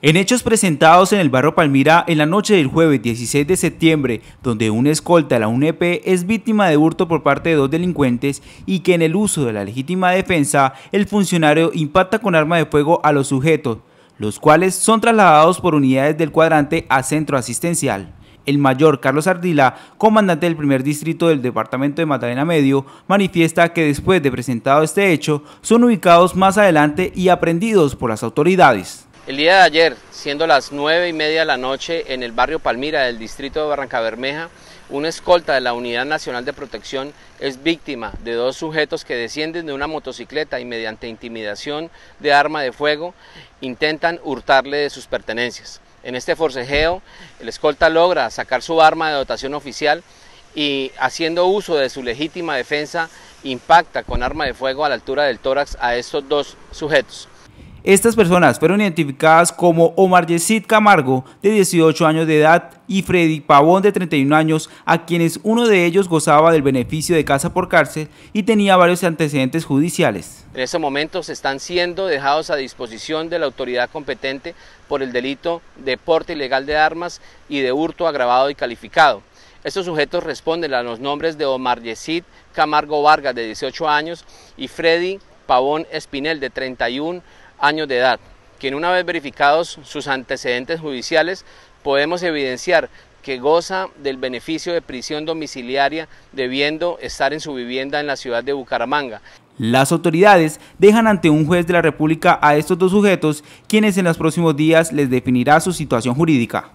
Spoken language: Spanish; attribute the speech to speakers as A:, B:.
A: En hechos presentados en el barrio Palmira en la noche del jueves 16 de septiembre, donde un escolta de la UNEP es víctima de hurto por parte de dos delincuentes y que en el uso de la legítima defensa, el funcionario impacta con arma de fuego a los sujetos, los cuales son trasladados por unidades del cuadrante a centro asistencial. El mayor Carlos Ardila, comandante del primer distrito del departamento de Magdalena Medio, manifiesta que después de presentado este hecho, son ubicados más adelante y aprendidos por las autoridades.
B: El día de ayer, siendo las nueve y media de la noche en el barrio Palmira del distrito de Barranca Bermeja, una escolta de la Unidad Nacional de Protección es víctima de dos sujetos que descienden de una motocicleta y mediante intimidación de arma de fuego intentan hurtarle de sus pertenencias. En este forcejeo, el escolta logra sacar su arma de dotación oficial y haciendo uso de su legítima defensa impacta con arma de fuego a la altura del tórax a estos dos sujetos.
A: Estas personas fueron identificadas como Omar Yesid Camargo, de 18 años de edad, y Freddy Pavón, de 31 años, a quienes uno de ellos gozaba del beneficio de casa por cárcel y tenía varios antecedentes judiciales.
B: En ese momento se están siendo dejados a disposición de la autoridad competente por el delito de porte ilegal de armas y de hurto agravado y calificado. Estos sujetos responden a los nombres de Omar Yesid Camargo Vargas, de 18 años, y Freddy Pavón Espinel, de 31 años de edad, quien una vez verificados sus antecedentes judiciales podemos evidenciar que goza del beneficio de prisión domiciliaria debiendo estar en su vivienda en la ciudad de Bucaramanga.
A: Las autoridades dejan ante un juez de la República a estos dos sujetos, quienes en los próximos días les definirá su situación jurídica.